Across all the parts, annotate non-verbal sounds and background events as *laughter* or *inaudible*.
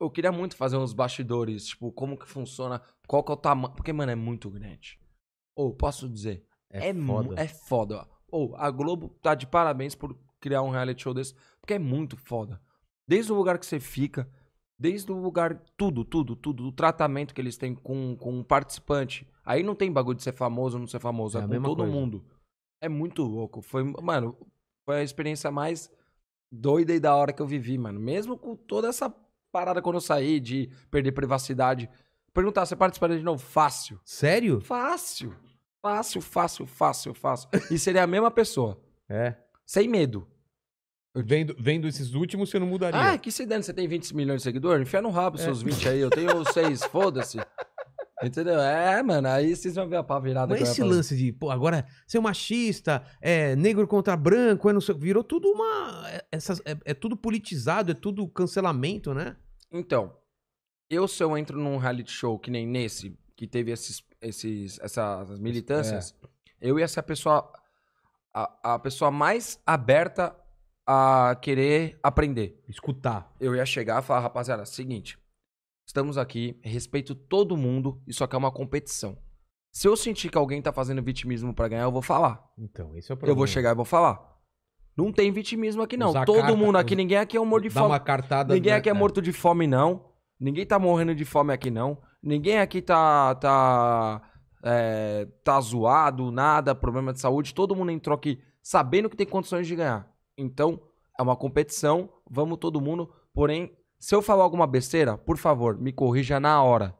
eu queria muito fazer uns bastidores, tipo, como que funciona, qual que é o tamanho. Porque, mano, é muito grande. Ou, oh, posso dizer, é, é foda. É foda. Ou, oh, a Globo tá de parabéns por criar um reality show desse, porque é muito foda. Desde o lugar que você fica, desde o lugar, tudo, tudo, tudo, o tratamento que eles têm com, com o um participante. Aí não tem bagulho de ser famoso ou não ser famoso, é, é com todo coisa. mundo. É muito louco. Foi, mano, foi a experiência mais doida e da hora que eu vivi, mano. Mesmo com toda essa parada quando eu saí de perder privacidade. Perguntar, você participaria de novo? Fácil. Sério? Fácil. Fácil, fácil, fácil, fácil. E seria a mesma pessoa. É. Sem medo. Vendo, vendo esses últimos, você não mudaria. Ah, que se dane, você tem 20 milhões de seguidores? Enfia no rabo é. seus 20 aí, eu tenho 6, *laughs* foda-se. Entendeu? É, mano, aí vocês vão ver a pá virada. Mas esse lance de, pô, agora ser machista, é negro contra branco, é não sei, virou tudo uma. É, essas, é, é, tudo politizado, é tudo cancelamento, né? Então, eu se eu entro num reality show que nem nesse, que teve esses, esses, essas militâncias, é. eu ia ser a pessoa, a, a pessoa mais aberta a querer aprender. Escutar. Eu ia chegar e falar, rapaziada, seguinte, estamos aqui, respeito todo mundo, isso aqui é uma competição. Se eu sentir que alguém tá fazendo vitimismo para ganhar, eu vou falar. Então, esse é o problema. Eu vou chegar e vou falar. Não tem vitimismo aqui, não. Usar Todo carta, mundo aqui, usa... ninguém aqui é um morto de Dá fome. Uma cartada, ninguém aqui é morto de fome, não. Ninguém tá morrendo de fome aqui, não. Ninguém aqui tá. tá. É, tá zoado, nada, problema de saúde. Todo mundo entrou aqui sabendo que tem condições de ganhar. Então, é uma competição, vamos todo mundo. Porém, se eu falar alguma besteira, por favor, me corrija na hora.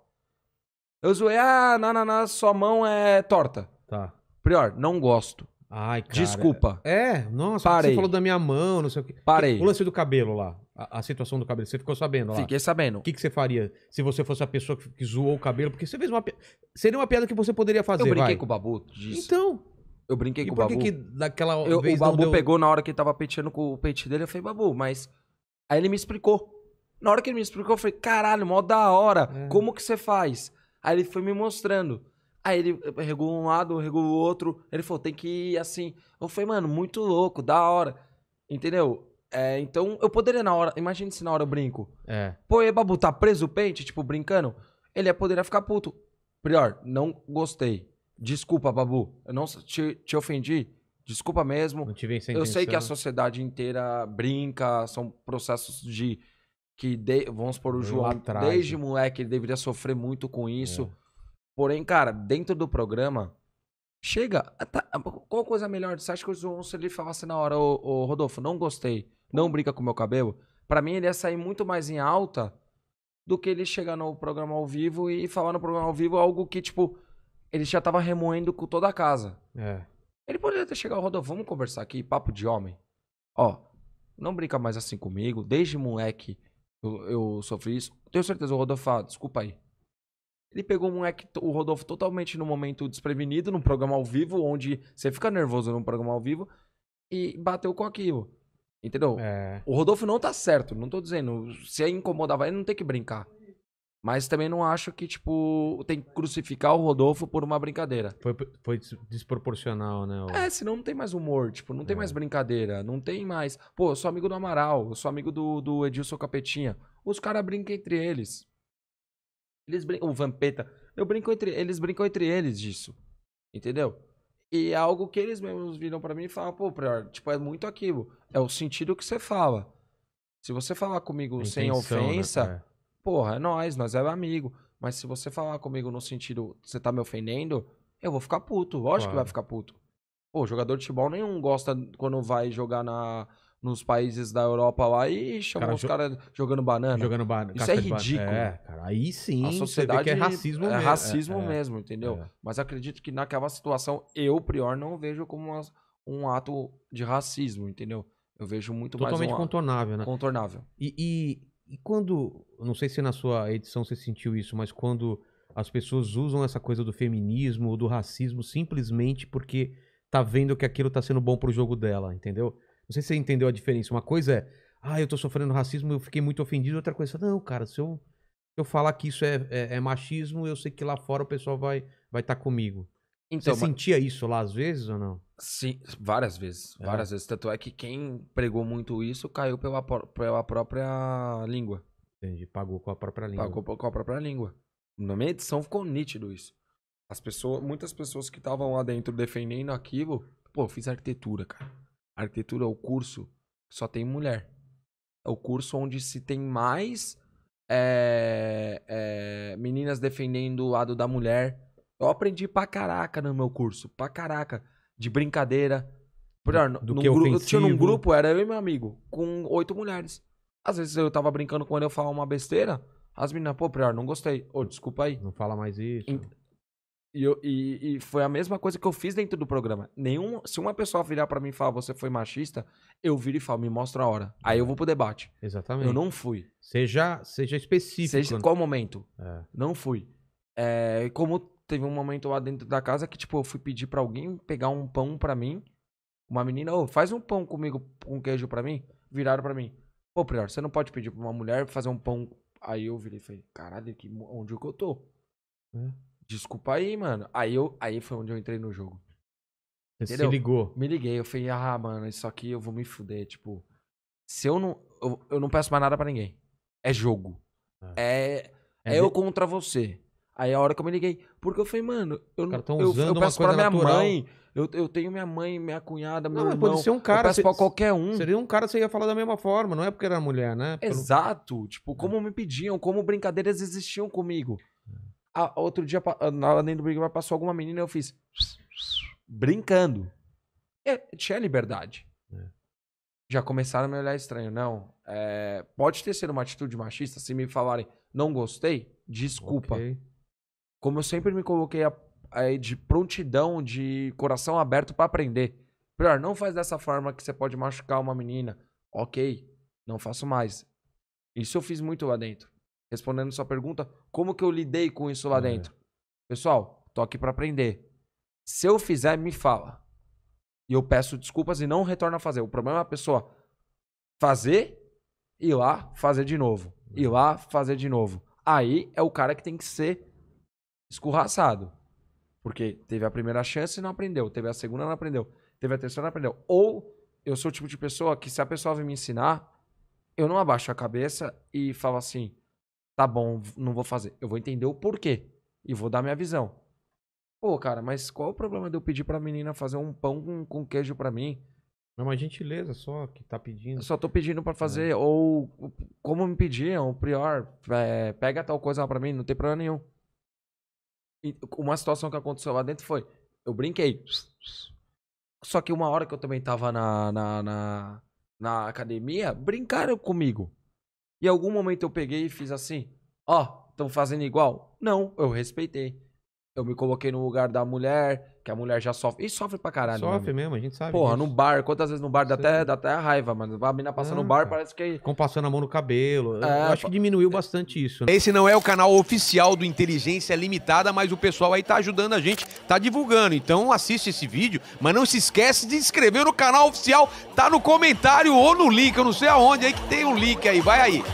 Eu zoei, ah, na, na, na sua mão é torta. Tá. Prior, não gosto. Ai, cara. Desculpa. É, é nossa, Parei. você falou da minha mão, não sei o quê. Parei. O lance do cabelo lá. A, a situação do cabelo. Você ficou sabendo lá? Fiquei sabendo. O que, que você faria se você fosse a pessoa que, que zoou o cabelo? Porque você fez uma. Seria uma piada que você poderia fazer. Eu brinquei vai. com o Babu disso. Então. Eu brinquei e com o Babu. Por que daquela eu, O Babu deu... pegou na hora que ele tava penteando com o pente dele. Eu falei, Babu, mas. Aí ele me explicou. Na hora que ele me explicou, eu falei, caralho, mó da hora. É. Como que você faz? Aí ele foi me mostrando. Aí ele eh, regula um lado, regula o outro. Ele falou, tem que ir assim. Eu falei, mano, muito louco, da hora. Entendeu? É, então eu poderia na hora. Imagina se na hora eu brinco. É. Pô, e Babu, tá preso o pente, tipo, brincando? Ele poderia ficar puto. Prior, não gostei. Desculpa, Babu. Eu não te, te ofendi. Desculpa mesmo. Não tive essa Eu sei que a sociedade inteira brinca, são processos de que de, vamos por o João desde moleque ele deveria sofrer muito com isso. É. Porém, cara, dentro do programa, chega. Ah, tá, ah, qual coisa melhor? Você acha que o Zonso ele falasse assim na hora, ô, ô, Rodolfo, não gostei, não brinca com meu cabelo? Para mim, ele ia sair muito mais em alta do que ele chegar no programa ao vivo e falar no programa ao vivo algo que, tipo, ele já tava remoendo com toda a casa. É. Ele poderia ter chegado, Rodolfo, vamos conversar aqui, papo de homem. Ó, não brinca mais assim comigo, desde moleque eu, eu sofri isso. Tenho certeza, Rodolfo, desculpa aí. Ele pegou o moleque, o Rodolfo, totalmente no momento desprevenido, num programa ao vivo, onde você fica nervoso num programa ao vivo, e bateu com aquilo. Entendeu? É. O Rodolfo não tá certo, não tô dizendo. Se é incomodava ele, não tem que brincar. Mas também não acho que, tipo, tem que crucificar o Rodolfo por uma brincadeira. Foi, foi desproporcional, né? O... É, senão não tem mais humor, tipo, não tem é. mais brincadeira, não tem mais. Pô, eu sou amigo do Amaral, eu sou amigo do, do Edilson Capetinha. Os caras brincam entre eles. Eles brincam. O Vampeta. Eu brinco entre. Eles brincam entre eles disso. Entendeu? E é algo que eles mesmos viram para mim e falam, pô, Prior, tipo, é muito aquilo. É o sentido que você fala. Se você falar comigo intenção, sem né? ofensa, né, porra, é nós, nós é amigo. Mas se você falar comigo no sentido, você tá me ofendendo, eu vou ficar puto. Lógico claro. que vai ficar puto. Pô, jogador de futebol nenhum gosta quando vai jogar na, nos países da Europa lá e chamou cara, os caras jogando banana. Jogando banana. Isso é ridículo. É, cara, aí sim. A sociedade que é racismo é mesmo. Racismo é, é, mesmo, entendeu? É. Mas acredito que naquela situação eu, Prior, não vejo como uma, um ato de racismo, entendeu? Eu vejo muito Totalmente mais. Totalmente contornável, né? Contornável. E, e, e quando. Não sei se na sua edição você sentiu isso, mas quando as pessoas usam essa coisa do feminismo ou do racismo simplesmente porque tá vendo que aquilo tá sendo bom pro jogo dela, entendeu? Não sei se você entendeu a diferença. Uma coisa é, ah, eu tô sofrendo racismo, eu fiquei muito ofendido. Outra coisa é, não, cara, se eu, eu falar que isso é, é, é machismo, eu sei que lá fora o pessoal vai estar vai tá comigo. Então, você mas... sentia isso lá às vezes ou não? Sim, várias vezes. É. Várias vezes. Tanto é que quem pregou muito isso caiu pela, pela própria língua. Entendi. Pagou com a própria língua. Pagou com a própria língua. Na minha edição ficou nítido isso. As pessoas, muitas pessoas que estavam lá dentro defendendo aquilo, pô, eu fiz arquitetura, cara. Arquitetura é o curso que só tem mulher. É o curso onde se tem mais é, é, meninas defendendo o lado da mulher. Eu aprendi pra caraca no meu curso, pra caraca, de brincadeira. Pior do, do que gru- eu tinha um grupo, era eu e meu amigo, com oito mulheres. Às vezes eu tava brincando com ele, eu falava uma besteira, as meninas, pô, pior, não gostei. Ô, oh, desculpa aí. Não fala mais isso. E, eu, e, e, foi a mesma coisa que eu fiz dentro do programa. Nenhum, se uma pessoa virar para mim e falar você foi machista, eu viro e falo, me mostra a hora. Aí eu vou pro debate. Exatamente. Eu não fui. Seja, seja específico. Seja qual momento. É. Não fui. É, como teve um momento lá dentro da casa que, tipo, eu fui pedir para alguém pegar um pão para mim. Uma menina, ô, oh, faz um pão comigo com um queijo para mim. Viraram para mim. Pô, Prior, você não pode pedir pra uma mulher fazer um pão. Aí eu virei e falei, caralho, que, onde é que eu tô? É. Desculpa aí, mano. Aí, eu, aí foi onde eu entrei no jogo. Você Entendeu? se ligou. Me liguei, eu falei, ah, mano, isso aqui eu vou me fuder. Tipo, se eu não. Eu, eu não peço mais nada para ninguém. É jogo. Ah. É, é, é eu de... contra você. Aí a hora que eu me liguei, porque eu falei, mano, eu, não eu, eu peço pra minha natural. mãe, eu, eu tenho minha mãe, minha cunhada, meu não, irmão, pode ser um cara, eu peço cê, pra qualquer um. Seria um cara, você ia falar da mesma forma, não é porque era mulher, né? Exato, Pelo... tipo, como me pediam, como brincadeiras existiam comigo. A, outro dia, na aula do Big passou alguma menina e eu fiz. Brincando. é tinha liberdade. É. Já começaram a me olhar estranho. Não. É, pode ter sido uma atitude machista. Se me falarem, não gostei, desculpa. Okay. Como eu sempre me coloquei a, a, de prontidão, de coração aberto para aprender. Pior, não faz dessa forma que você pode machucar uma menina. Ok, não faço mais. Isso eu fiz muito lá dentro respondendo sua pergunta, como que eu lidei com isso lá é. dentro? Pessoal, tô aqui para aprender. Se eu fizer, me fala. E eu peço desculpas e não retorno a fazer. O problema é a pessoa fazer, ir lá, fazer de novo. e Ir é. lá, fazer de novo. Aí é o cara que tem que ser escorraçado. Porque teve a primeira chance e não aprendeu. Teve a segunda não aprendeu. Teve a terceira não aprendeu. Ou eu sou o tipo de pessoa que se a pessoa vem me ensinar, eu não abaixo a cabeça e falo assim, Tá bom, não vou fazer. Eu vou entender o porquê e vou dar minha visão. Pô, cara, mas qual é o problema de eu pedir pra menina fazer um pão com, com queijo pra mim? É uma gentileza só que tá pedindo. Eu só tô pedindo pra é. fazer, é. ou como me pediam, é o prior, é, pega tal coisa lá pra mim, não tem problema nenhum. E uma situação que aconteceu lá dentro foi, eu brinquei. Só que uma hora que eu também tava na, na, na, na academia, brincaram comigo. E em algum momento eu peguei e fiz assim: ó, oh, estão fazendo igual? Não, eu respeitei eu me coloquei no lugar da mulher, que a mulher já sofre. E sofre pra caralho. Sofre mesmo, a gente sabe. Porra, disso. no bar, quantas vezes no bar dá até, dá até raiva, mano. A mina passando ah, no bar, parece que. É Com passando a mão no cabelo. É, eu acho que diminuiu bastante isso. Né? Esse não é o canal oficial do Inteligência Limitada, mas o pessoal aí tá ajudando a gente, tá divulgando. Então assiste esse vídeo, mas não se esquece de se inscrever no canal oficial. Tá no comentário ou no link, eu não sei aonde aí que tem um link aí. Vai aí.